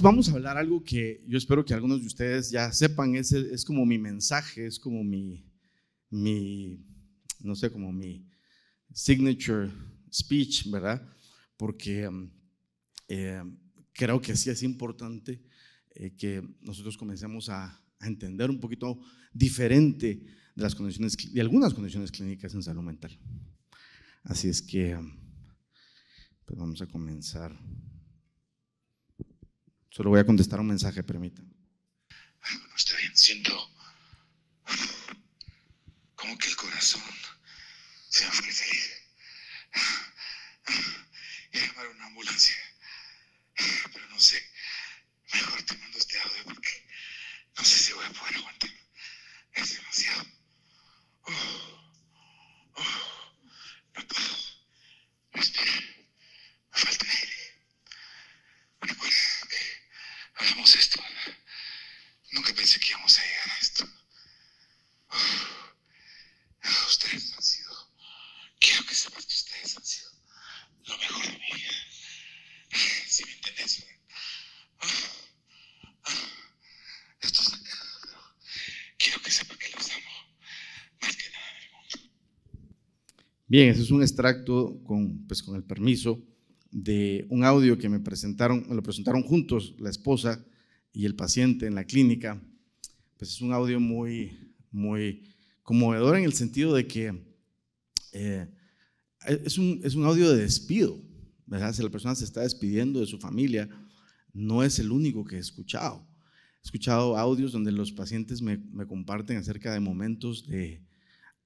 vamos a hablar algo que yo espero que algunos de ustedes ya sepan, es, es como mi mensaje, es como mi, mi, no sé, como mi signature speech, ¿verdad? Porque mm, eh, creo que sí es importante eh, que nosotros comencemos a, entender un poquito diferente de las condiciones, de algunas condiciones clínicas en salud mental. Así es que, mm, pues vamos a comenzar. Solo voy a contestar un mensaje, permítanme. Algo no está bien. Siento como que el corazón se va a freír. Y a llamar a una ambulancia. Pero no sé. Mejor te mando este audio porque no sé si voy a poder aguantar. Bien, ese es un extracto con, pues, con el permiso de un audio que me presentaron, me lo presentaron juntos la esposa y el paciente en la clínica. Pues es un audio muy, muy conmovedor en el sentido de que eh, es, un, es un audio de despido, ¿verdad? Si la persona se está despidiendo de su familia, no es el único que he escuchado. He escuchado audios donde los pacientes me, me comparten acerca de momentos de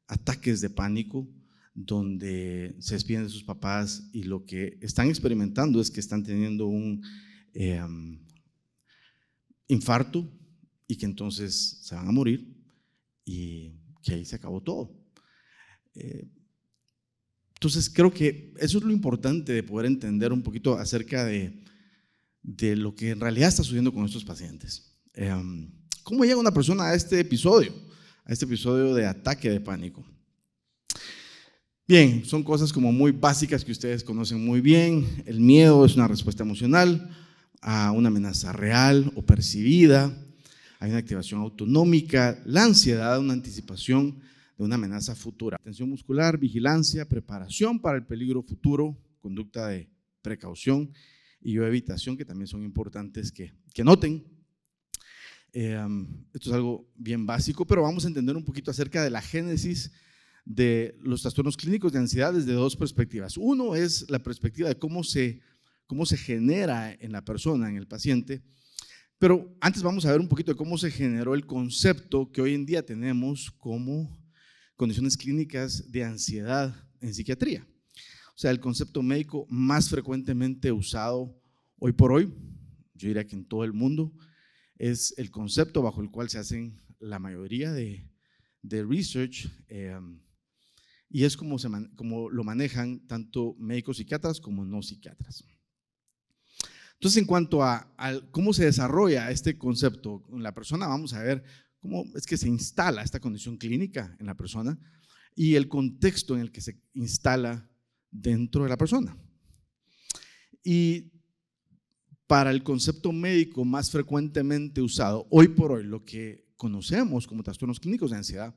ataques de pánico, donde se despiden de sus papás y lo que están experimentando es que están teniendo un eh, um, infarto y que entonces se van a morir y que ahí se acabó todo. Eh, entonces creo que eso es lo importante de poder entender un poquito acerca de, lo que en realidad está sucediendo con estos pacientes. Eh, um, ¿Cómo llega una persona a este episodio? A este episodio de ataque de pánico. Bien, son cosas como muy básicas que ustedes conocen muy bien. El miedo es una respuesta emocional a una amenaza real o percibida. Hay una activación autonómica, la ansiedad, una anticipación de una amenaza futura. Atención muscular, vigilancia, preparación para el peligro futuro, conducta de precaución y evitación, que también son importantes que, noten. Eh, um, esto es algo bien básico, pero vamos a entender un poquito acerca de la génesis de los trastornos clínicos de ansiedad desde dos perspectivas. Uno es la perspectiva de cómo se, cómo se genera en la persona, en el paciente, pero antes vamos a ver un poquito de cómo se generó el concepto que hoy en día tenemos como condiciones clínicas de ansiedad en psiquiatría. O sea, el concepto médico más frecuentemente usado hoy por hoy, yo diría que en todo el mundo, es el concepto bajo el cual se hacen la mayoría de, de research eh, y es como, se como lo manejan tanto médicos psiquiatras como no psiquiatras. Entonces, en cuanto a, a, cómo se desarrolla este concepto en la persona, vamos a ver cómo es que se instala esta condición clínica en la persona y el contexto en el que se instala dentro de la persona. Y para el concepto médico más frecuentemente usado, hoy por hoy, lo que conocemos como trastornos clínicos de ansiedad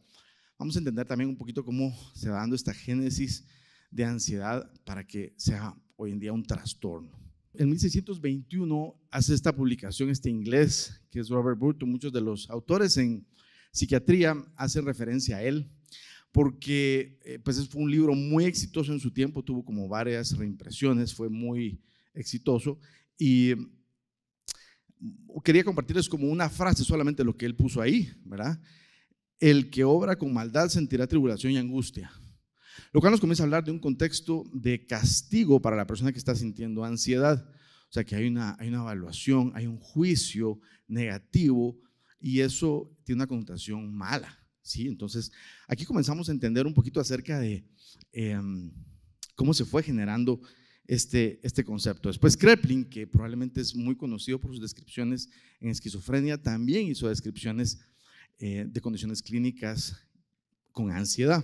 Vamos a entender también un poquito cómo se va dando esta génesis de ansiedad para que sea hoy en día un trastorno. En 1621 hace esta publicación este inglés, que es Robert Burton. Muchos de los autores en psiquiatría hacen referencia a él, porque eh, pues fue un libro muy exitoso en su tiempo, tuvo como varias reimpresiones, fue muy exitoso. Y mm, quería compartirles como una frase solamente lo que él puso ahí, ¿verdad? el que obra con maldad sentirá tribulación y angustia. Lo cual nos comienza a hablar de un contexto de castigo para la persona que está sintiendo ansiedad. O sea que hay una, evaluación, hay un juicio negativo y eso tiene una connotación mala. ¿sí? Entonces, aquí comenzamos a entender un poquito acerca de em, cómo se fue generando este, este concepto. Después Kreplin, que probablemente es muy conocido por sus descripciones en esquizofrenia, también hizo descripciones eh, de condiciones clínicas con ansiedad.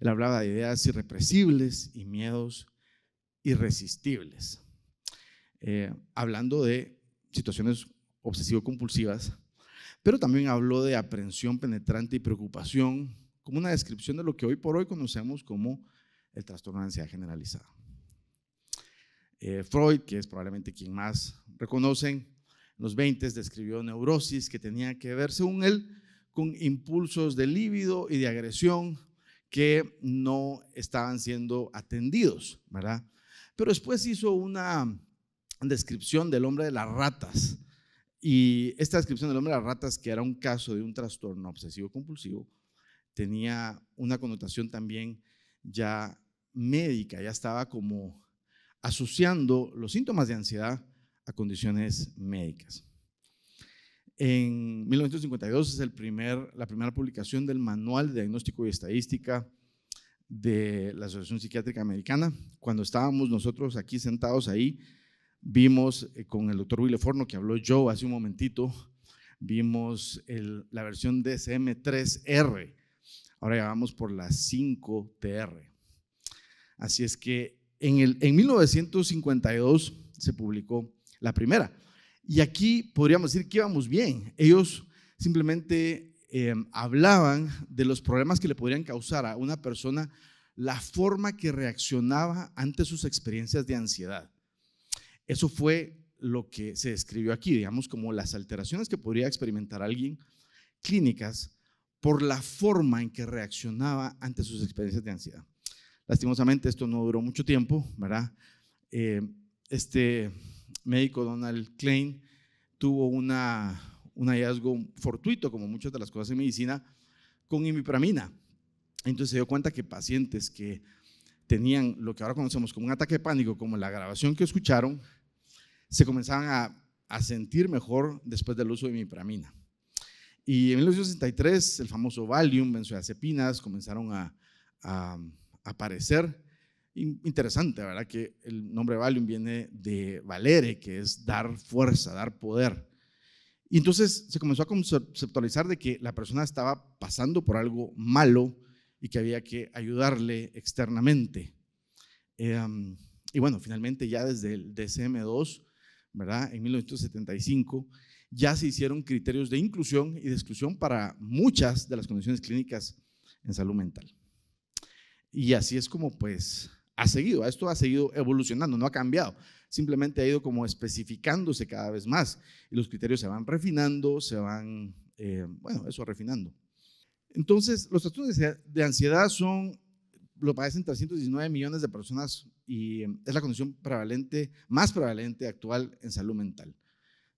Él hablaba de ideas irrepresibles y miedos irresistibles. Eh, hablando de situaciones obsesivo-compulsivas, pero también habló de aprensión penetrante y preocupación, como una descripción de lo que hoy por hoy conocemos como el trastorno de ansiedad generalizada. Eh, Freud, que es probablemente quien más reconocen, en los 20 describió neurosis que tenía que ver, según él, con impulsos de líbido y de agresión que no estaban siendo atendidos, ¿verdad? Pero después hizo una descripción del hombre de las ratas. Y esta descripción del hombre de las ratas, que era un caso de un trastorno obsesivo-compulsivo, tenía una connotación también ya médica, ya estaba como asociando los síntomas de ansiedad a condiciones médicas. En 1952 es el primer, la primera publicación del Manual de Diagnóstico y Estadística de la Asociación Psiquiátrica Americana. Cuando estábamos nosotros aquí sentados ahí, vimos eh, con el doctor forno que habló yo hace un momentito, vimos la versión DSM-3R. Ahora ya vamos por la 5TR. Así es que en, en 1952 se publicó la primera. Y aquí podríamos decir que íbamos bien. Ellos simplemente eh, hablaban de los problemas que le podrían causar a una persona la forma que reaccionaba ante sus experiencias de ansiedad. Eso fue lo que se describió aquí, digamos, como las alteraciones que podría experimentar alguien clínicas por la forma en que reaccionaba ante sus experiencias de ansiedad. Lastimosamente, esto no duró mucho tiempo, ¿verdad? Eh, este médico Donald Klein tuvo un hallazgo fortuito, como muchas de las cosas en medicina, con imipramina. Entonces se dio cuenta que pacientes que tenían lo que ahora conocemos como un ataque de pánico, como la grabación que escucharon, se comenzaban a, sentir mejor después del uso de imipramina. Y en 1963 el famoso Valium, benzodiazepinas, comenzaron a, a, a aparecer interesante, ¿verdad? Que el nombre Valium viene de valere, que es dar fuerza, dar poder. Y entonces se comenzó a conceptualizar de que la persona estaba pasando por algo malo y que había que ayudarle externamente. Em, y bueno, finalmente ya desde el DCM2, ¿verdad? En 1975 ya se hicieron criterios de inclusión y de exclusión para muchas de las condiciones clínicas en salud mental. Y así es como pues ha seguido, esto ha seguido evolucionando, no ha cambiado, simplemente ha ido como especificándose cada vez más y los criterios se van refinando, se van, eh, bueno, eso refinando. Entonces, los trastornos de ansiedad son, lo padecen 319 millones de personas y em, es la condición prevalente, más prevalente actual en salud mental.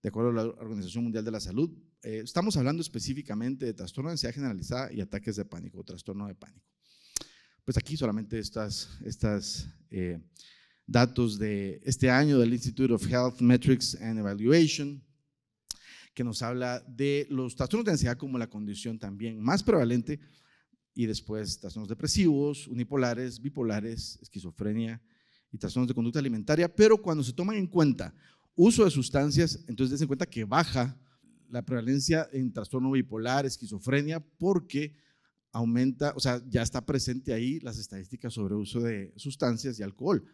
De acuerdo a la Organización Mundial de la Salud, eh, estamos hablando específicamente de trastorno de ansiedad generalizada y ataques de pánico, trastorno de pánico pues aquí solamente estas, estas eh, datos de este año del Institute of Health Metrics and Evaluation, que nos habla de los trastornos de ansiedad como la condición también más prevalente, y después trastornos depresivos, unipolares, bipolares, esquizofrenia y trastornos de conducta alimentaria, pero cuando se toman en cuenta uso de sustancias, entonces se en cuenta que baja la prevalencia en trastorno bipolar, esquizofrenia, porque aumenta, o sea, ya está presente ahí las estadísticas sobre uso de sustancias y alcohol.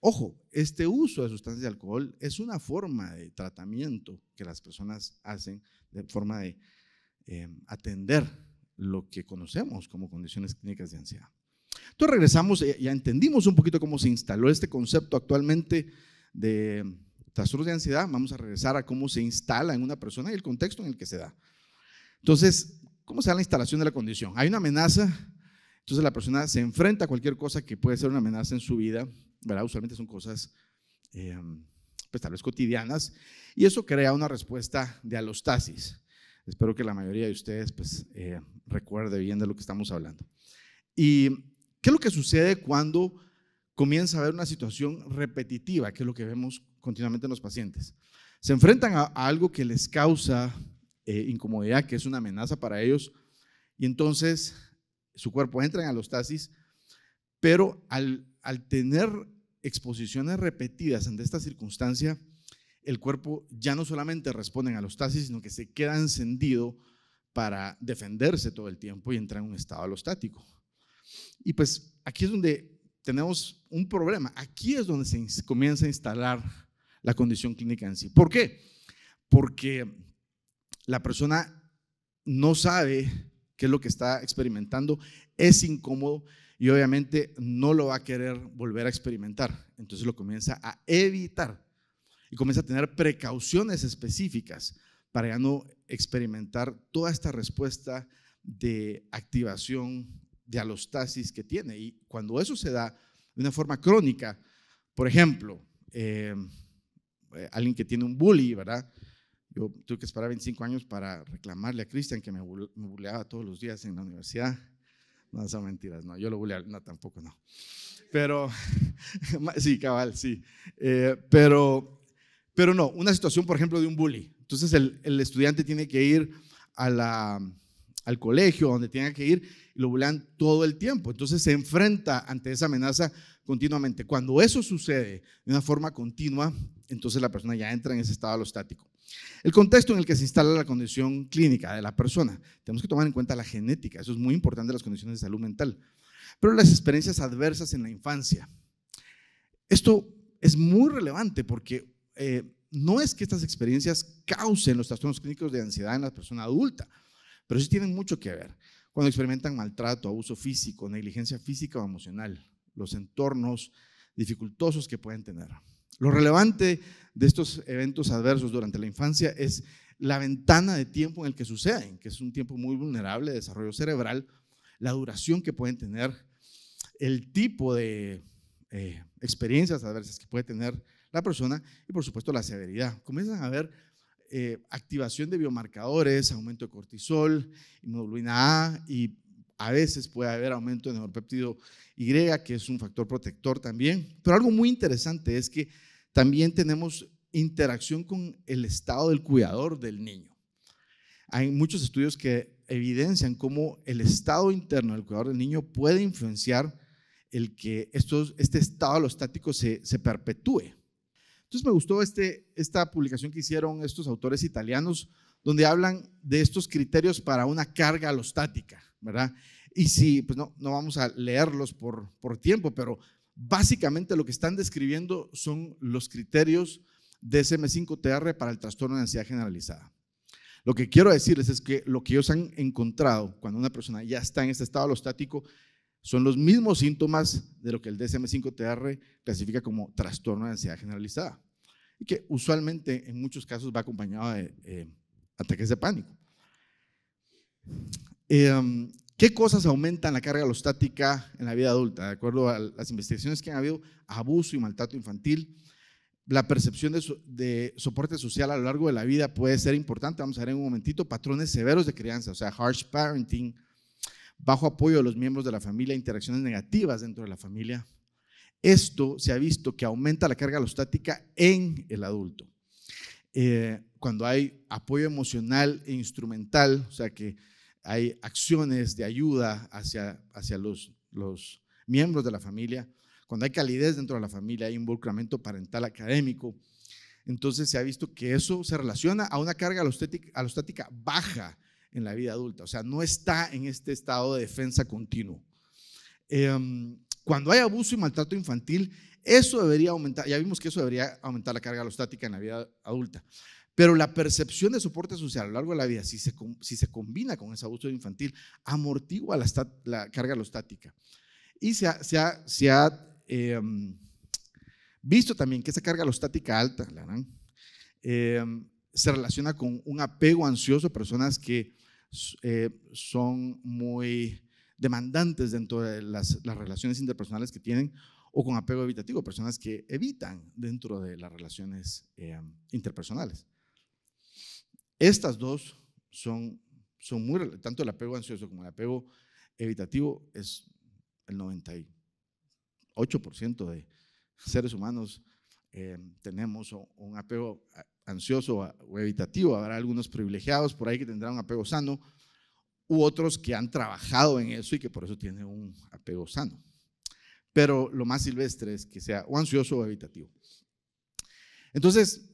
Ojo, este uso de sustancias y alcohol es una forma de tratamiento que las personas hacen de forma de eh, atender lo que conocemos como condiciones clínicas de ansiedad. Entonces regresamos, eh, ya entendimos un poquito cómo se instaló este concepto actualmente de trastornos de ansiedad. Vamos a regresar a cómo se instala en una persona y el contexto en el que se da. Entonces, ¿cómo se da la instalación de la condición? Hay una amenaza, entonces la persona se enfrenta a cualquier cosa que puede ser una amenaza en su vida, ¿verdad? Usualmente son cosas, eh, pues tal vez cotidianas, y eso crea una respuesta de alostasis. Espero que la mayoría de ustedes, pues, eh, recuerde bien de lo que estamos hablando. ¿Y qué es lo que sucede cuando comienza a haber una situación repetitiva, que es lo que vemos continuamente en los pacientes? Se enfrentan a algo que les causa eh, incomodidad, que es una amenaza para ellos. Y entonces su cuerpo entra en alostasis, pero al, al tener exposiciones repetidas ante esta circunstancia, el cuerpo ya no solamente responde a alostasis, sino que se queda encendido para defenderse todo el tiempo y entra en un estado alostático. Y pues aquí es donde tenemos un problema. Aquí es donde se comienza a instalar la condición clínica en sí. ¿Por qué? Porque la persona no sabe qué es lo que está experimentando, es incómodo y obviamente no lo va a querer volver a experimentar. Entonces lo comienza a evitar y comienza a tener precauciones específicas para ya no experimentar toda esta respuesta de activación de alostasis que tiene. Y cuando eso se da de una forma crónica, por ejemplo, eh, eh, alguien que tiene un bully, ¿verdad? Yo tuve que esperar 25 años para reclamarle a Cristian que me, bulleaba todos los días en la universidad. No, son mentiras, no, yo lo bulleaba, no, tampoco, no. Pero, sí, cabal, sí. Eh, pero, pero no, una situación, por ejemplo, de un bully. Entonces el, estudiante tiene que ir al colegio, donde tenga que ir, y lo bulean todo el tiempo. Entonces se enfrenta ante esa amenaza continuamente. Cuando eso sucede de una forma continua, entonces la persona ya entra en ese estado estático. El contexto en el que se instala la condición clínica de la persona. Tenemos que tomar en cuenta la genética, eso es muy importante las condiciones de salud mental. Pero las experiencias adversas en la infancia. Esto es muy relevante porque eh, no es que estas experiencias causen los trastornos clínicos de ansiedad en la persona adulta, pero sí tienen mucho que ver. Cuando experimentan maltrato, abuso físico, negligencia física o emocional, los entornos dificultosos que pueden tener. Lo relevante de estos eventos adversos durante la infancia es la ventana de tiempo en el que suceden, que es un tiempo muy vulnerable de desarrollo cerebral, la duración que pueden tener, el tipo de eh, experiencias adversas que puede tener la persona y por supuesto la severidad. Comienzan a haber eh, activación de biomarcadores, aumento de cortisol, inmunoglobina A y a veces puede haber aumento de neuropeptido Y, que es un factor protector también. Pero algo muy interesante es que también tenemos interacción con el estado del cuidador del niño. Hay muchos estudios que evidencian cómo el estado interno del cuidador del niño puede influenciar el que este estado alostático se, se perpetúe. Entonces me gustó este, esta publicación que hicieron estos autores italianos, donde hablan de estos criterios para una carga alostática, ¿verdad? Y si, pues no, vamos a leerlos por tiempo, pero Básicamente lo que están describiendo son los criterios DSM-5TR para el trastorno de ansiedad generalizada. Lo que quiero decirles es que lo que ellos han encontrado cuando una persona ya está en este estado estático son los mismos síntomas de lo que el DSM-5TR clasifica como trastorno de ansiedad generalizada y que usualmente en muchos casos va acompañado de eh, ataques de pánico. Em, ¿Qué cosas aumentan la carga alostática en la vida adulta? De acuerdo a las investigaciones que han habido, abuso y maltrato infantil, la percepción de, soporte social a lo largo de la vida puede ser importante. Vamos a ver en un momentito patrones severos de crianza, o sea, harsh parenting, bajo apoyo de los miembros de la familia, interacciones negativas dentro de la familia. Esto se ha visto que aumenta la carga alostática en el adulto. Eh, cuando hay apoyo emocional e instrumental, o sea, que hay acciones de ayuda hacia, hacia los, los miembros de la familia, cuando hay calidez dentro de la familia, hay involucramiento parental académico, entonces se ha visto que eso se relaciona a una carga alostática, baja en la vida adulta, o sea, no está en este estado de defensa continuo. Em, cuando hay abuso y maltrato infantil, eso debería aumentar, ya vimos que eso debería aumentar la carga alostática en la vida adulta. Pero la percepción de soporte social a lo largo de la vida, si se, si se combina con ese abuso infantil, amortigua la, la carga alostática. Y se ha, se em, visto también que esa carga alostática alta em, se relaciona con un apego ansioso a personas que eh, son muy demandantes dentro de las, las relaciones interpersonales que tienen o con apego evitativo, personas que evitan dentro de las relaciones em, interpersonales. Estas dos son, son muy, tanto el apego ansioso como el apego evitativo es el 98% de seres humanos eh, tenemos un apego ansioso o evitativo. Habrá algunos privilegiados por ahí que tendrán un apego sano u otros que han trabajado en eso y que por eso tienen un apego sano. Pero lo más silvestre es que sea o ansioso o evitativo. Entonces,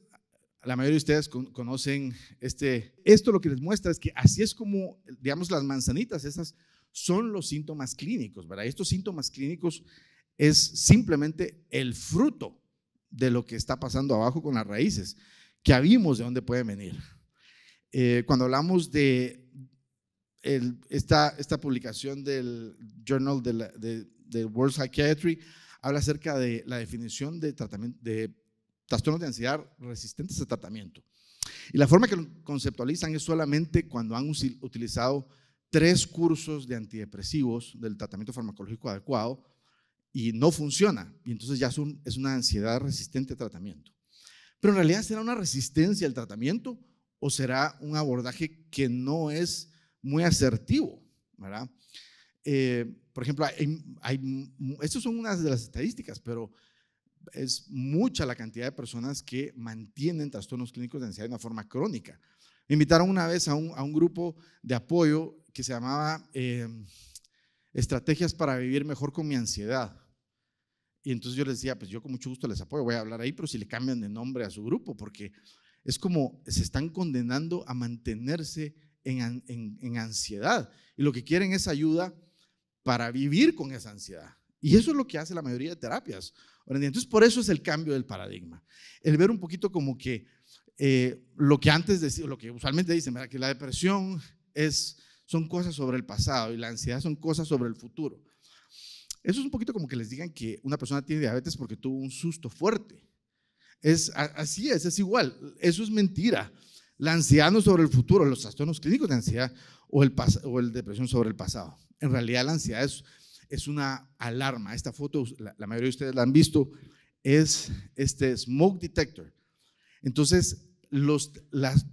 la mayoría de ustedes conocen este. Esto lo que les muestra es que así es como, digamos, las manzanitas, esas son los síntomas clínicos, ¿verdad? Estos síntomas clínicos es simplemente el fruto de lo que está pasando abajo con las raíces, que vimos de dónde pueden venir. Eh, cuando hablamos de esta, esta publicación del Journal de, de World Psychiatry, habla acerca de la definición de, tratamiento, de trastornos de ansiedad resistentes a tratamiento. Y la forma que lo conceptualizan es solamente cuando han utilizado tres cursos de antidepresivos del tratamiento farmacológico adecuado y no funciona. Y entonces ya es, una ansiedad resistente a tratamiento. Pero en realidad será una resistencia al tratamiento o será un abordaje que no es muy asertivo, ¿verdad? Eh, por ejemplo, hay, estas son unas de las estadísticas, pero es mucha la cantidad de personas que mantienen trastornos clínicos de ansiedad de una forma crónica. Me invitaron una vez a un, grupo de apoyo que se llamaba em, Estrategias para vivir mejor con mi ansiedad. Y entonces yo les decía, pues yo con mucho gusto les apoyo, voy a hablar ahí, pero si le cambian de nombre a su grupo, porque es como se están condenando a mantenerse en, en ansiedad. Y lo que quieren es ayuda para vivir con esa ansiedad. Y eso es lo que hace la mayoría de terapias. Entonces, por eso es el cambio del paradigma. El ver un poquito como que eh, lo que antes decía, lo que usualmente dicen, que la depresión es, son cosas sobre el pasado y la ansiedad son cosas sobre el futuro. Eso es un poquito como que les digan que una persona tiene diabetes porque tuvo un susto fuerte. Es, así es, es igual. Eso es mentira. La ansiedad no sobre el futuro, los trastornos clínicos de ansiedad o el, o el depresión sobre el pasado. En realidad la ansiedad es es una alarma. Esta foto, la, mayoría de ustedes la han visto, es este smoke detector. Entonces, los,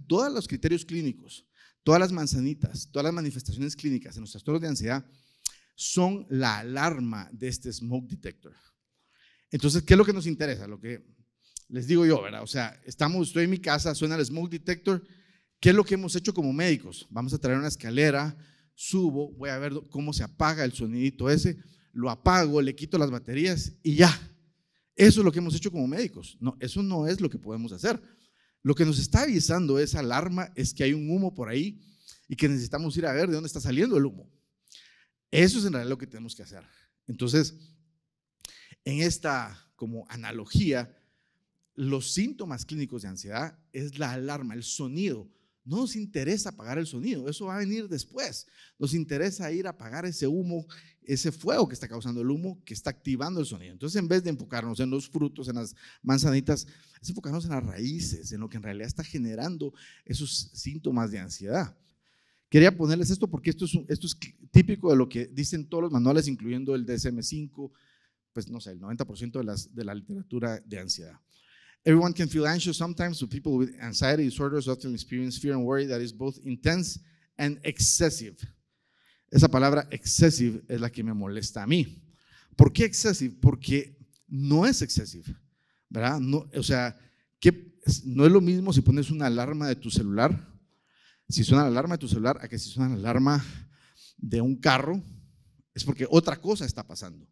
todos los criterios clínicos, todas las manzanitas, todas las manifestaciones clínicas en los trastornos de ansiedad son la alarma de este smoke detector. Entonces, ¿qué es lo que nos interesa? Lo que les digo yo, ¿verdad? O sea, estamos, estoy en mi casa, suena el smoke detector. ¿Qué es lo que hemos hecho como médicos? Vamos a traer una escalera, subo, voy a ver cómo se apaga el sonidito ese, lo apago, le quito las baterías y ya. Eso es lo que hemos hecho como médicos. No, eso no es lo que podemos hacer. Lo que nos está avisando esa alarma es que hay un humo por ahí y que necesitamos ir a ver de dónde está saliendo el humo. Eso es en realidad lo que tenemos que hacer. Entonces, en esta como analogía, los síntomas clínicos de ansiedad es la alarma, el sonido no nos interesa apagar el sonido, eso va a venir después. Nos interesa ir a apagar ese humo, ese fuego que está causando el humo, que está activando el sonido. Entonces, en vez de enfocarnos en los frutos, en las manzanitas, es enfocarnos en las raíces, en lo que en realidad está generando esos síntomas de ansiedad. Quería ponerles esto porque esto es, típico de lo que dicen todos los manuales, incluyendo el DSM-5, pues no sé, el 90% de la literatura de ansiedad. Everyone can feel anxious sometimes, But people with anxiety disorders often experience fear and worry that is both intense and excessive. Esa palabra excessive es la que me molesta a mí. ¿Por qué excessive? Porque no es excessive, ¿verdad? No, o sea, no es lo mismo si pones una alarma de tu celular, si suena la alarma de tu celular, a que si suena la alarma de un carro, es porque otra cosa está pasando.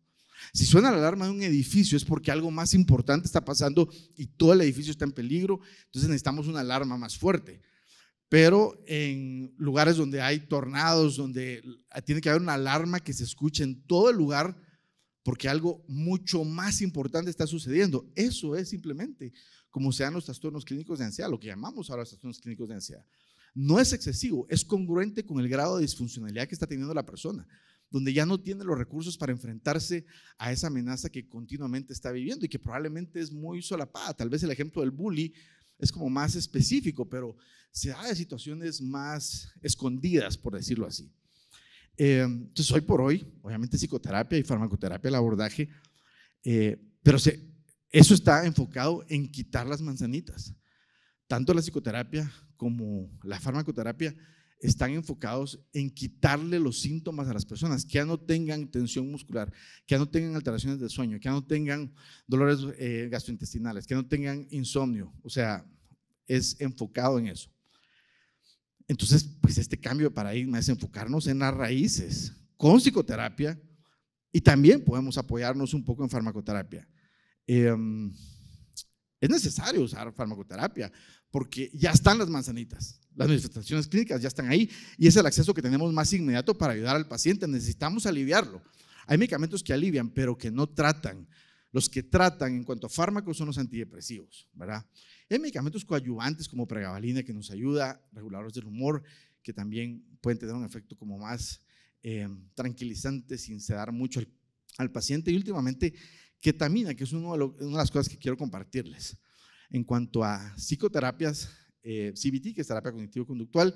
Si suena la alarma de un edificio es porque algo más importante está pasando y todo el edificio está en peligro, entonces necesitamos una alarma más fuerte. Pero en lugares donde hay tornados, donde tiene que haber una alarma que se escuche en todo el lugar porque algo mucho más importante está sucediendo. Eso es simplemente como se dan los trastornos clínicos de ansiedad, lo que llamamos ahora trastornos clínicos de ansiedad. No es excesivo, es congruente con el grado de disfuncionalidad que está teniendo la persona donde ya no tiene los recursos para enfrentarse a esa amenaza que continuamente está viviendo y que probablemente es muy solapada. Tal vez el ejemplo del bully es como más específico, pero se da de situaciones más escondidas, por decirlo así. Eh, entonces, hoy por hoy, obviamente psicoterapia y farmacoterapia, el abordaje, eh, pero eso está enfocado en quitar las manzanitas. Tanto la psicoterapia como la farmacoterapia están enfocados en quitarle los síntomas a las personas, que ya no tengan tensión muscular, que ya no tengan alteraciones del sueño, que ya no tengan dolores eh, gastrointestinales, que no tengan insomnio. O sea, es enfocado en eso. Entonces, pues este cambio de paradigma es enfocarnos en las raíces con psicoterapia y también podemos apoyarnos un poco en farmacoterapia. Em, es necesario usar farmacoterapia porque ya están las manzanitas, las manifestaciones clínicas ya están ahí y es el acceso que tenemos más inmediato para ayudar al paciente. Necesitamos aliviarlo. Hay medicamentos que alivian, pero que no tratan. Los que tratan en cuanto a fármacos son los antidepresivos, ¿verdad? Hay medicamentos coadyuvantes como pregabalina que nos ayuda, reguladores del humor, que también pueden tener un efecto como más eh, tranquilizante sin sedar mucho al, paciente. Y últimamente, ketamina, que es uno de una de las cosas que quiero compartirles. En cuanto a psicoterapias, eh, CBT, que es terapia cognitivo-conductual,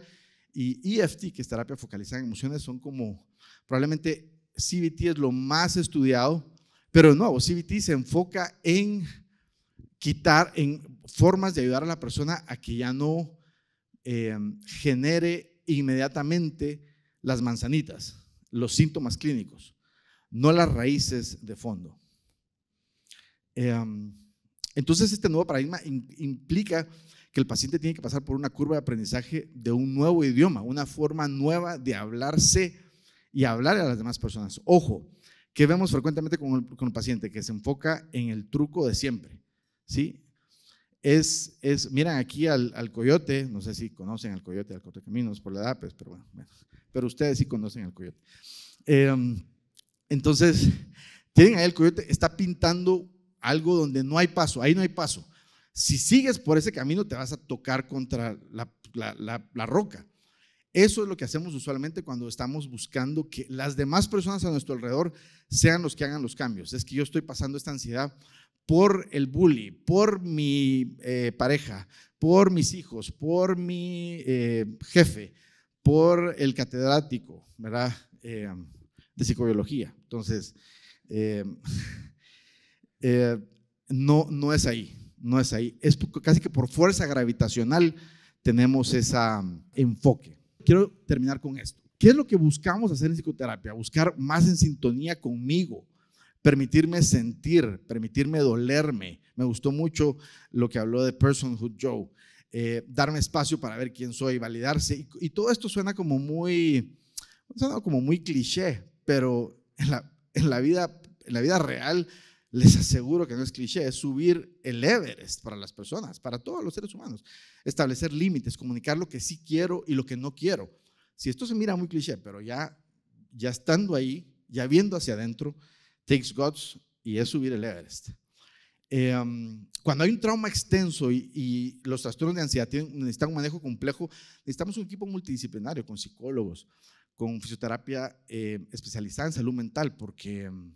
y EFT, que es terapia focalizada en emociones, son como probablemente CBT es lo más estudiado, pero nuevo CBT se enfoca en quitar, en formas de ayudar a la persona a que ya no eh, genere inmediatamente las manzanitas, los síntomas clínicos, no las raíces de fondo. Em, entonces, este nuevo paradigma implica que el paciente tiene que pasar por una curva de aprendizaje de un nuevo idioma, una forma nueva de hablarse y hablar a las demás personas. Ojo, que vemos frecuentemente con el, paciente que se enfoca en el truco de siempre, ¿sí? Es, es miran aquí al, coyote, no sé si conocen al coyote, al caminos por la edad, pues, pero bueno, pero ustedes sí conocen al coyote. Em, entonces, tienen ahí el coyote, está pintando algo donde no hay paso, ahí no hay paso. Si sigues por ese camino, te vas a tocar contra la, roca. Eso es lo que hacemos usualmente cuando estamos buscando que las demás personas a nuestro alrededor sean los que hagan los cambios. Es que yo estoy pasando esta ansiedad por el bully, por mi eh, pareja, por mis hijos, por mi eh, jefe, por el catedrático, eh, de psicobiología. Entonces, no, no es ahí no es ahí. Es casi que por fuerza gravitacional tenemos ese mm, enfoque. Quiero terminar con esto. ¿Qué es lo que buscamos hacer en psicoterapia? Buscar más en sintonía conmigo, permitirme sentir, permitirme dolerme. Me gustó mucho lo que habló de Personhood Joe, eh, darme espacio para ver quién soy, validarse. Y, todo esto suena como muy, suena como muy cliché, pero en la vida, en la vida real les aseguro que no es cliché, es subir el Everest para las personas, para todos los seres humanos. Establecer límites, comunicar lo que sí quiero y lo que no quiero. Si esto se mira muy cliché, pero ya, ya estando ahí, ya viendo hacia adentro, takes God's y es subir el Everest. Em, cuando hay un trauma extenso y, los trastornos de ansiedad necesitan un manejo complejo, necesitamos un equipo multidisciplinario con psicólogos, con fisioterapia eh, especializada en salud mental, porque em,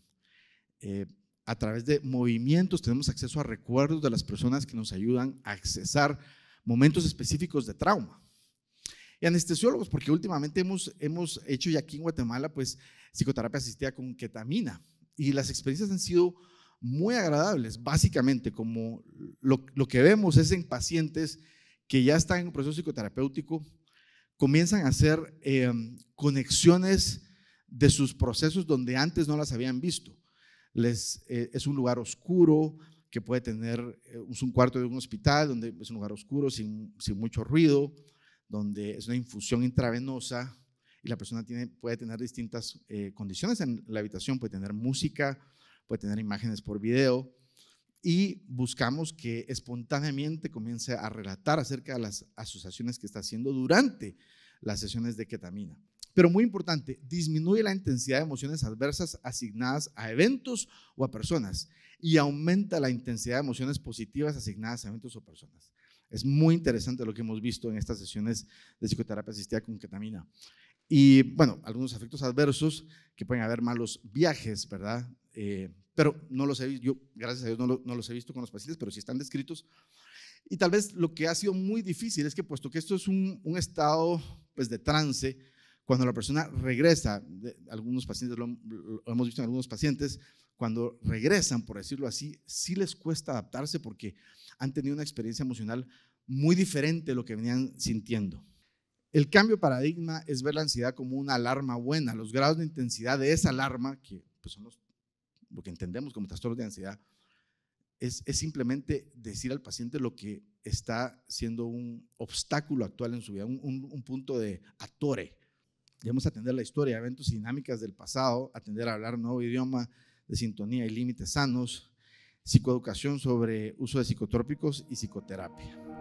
eh, a través de movimientos, tenemos acceso a recuerdos de las personas que nos ayudan a accesar momentos específicos de trauma. Y anestesiólogos, porque últimamente hemos, hemos hecho ya aquí en Guatemala, pues, psicoterapia asistida con ketamina. Y las experiencias han sido muy agradables, básicamente, como lo, que vemos es en pacientes que ya están en un proceso psicoterapéutico, comienzan a hacer em, conexiones de sus procesos donde antes no las habían visto eh, es un lugar oscuro que puede tener, eh, un cuarto de un hospital donde es un lugar oscuro, sin, mucho ruido, donde es una infusión intravenosa y la persona puede tener distintas eh, condiciones en la habitación, puede tener música, puede tener imágenes por video y buscamos que espontáneamente comience a relatar acerca de las asociaciones que está haciendo durante las sesiones de ketamina. Pero muy importante, disminuye la intensidad de emociones adversas asignadas a eventos o a personas y aumenta la intensidad de emociones positivas asignadas a eventos o personas. Es muy interesante lo que hemos visto en estas sesiones de psicoterapia asistida con ketamina. Y bueno, algunos efectos adversos que pueden haber malos viajes, ¿verdad? Eh, pero no los he visto, yo gracias a Dios no, los he visto con los pacientes, pero sí están descritos. Y tal vez lo que ha sido muy difícil es que puesto que esto es un, un estado pues de trance, cuando la persona regresa, algunos pacientes, lo, hemos visto en algunos pacientes, cuando regresan, por decirlo así, sí les cuesta adaptarse porque han tenido una experiencia emocional muy diferente de lo que venían sintiendo. El cambio de paradigma es ver la ansiedad como una alarma buena. Los grados de intensidad de esa alarma, que pues, son los, lo que entendemos como trastornos de ansiedad, es, simplemente decir al paciente lo que está siendo un obstáculo actual en su vida, un, un punto de atore, Debemos atender la historia, eventos y dinámicas del pasado, atender a hablar nuevo idioma de sintonía y límites sanos, psicoeducación sobre uso de psicotrópicos y psicoterapia.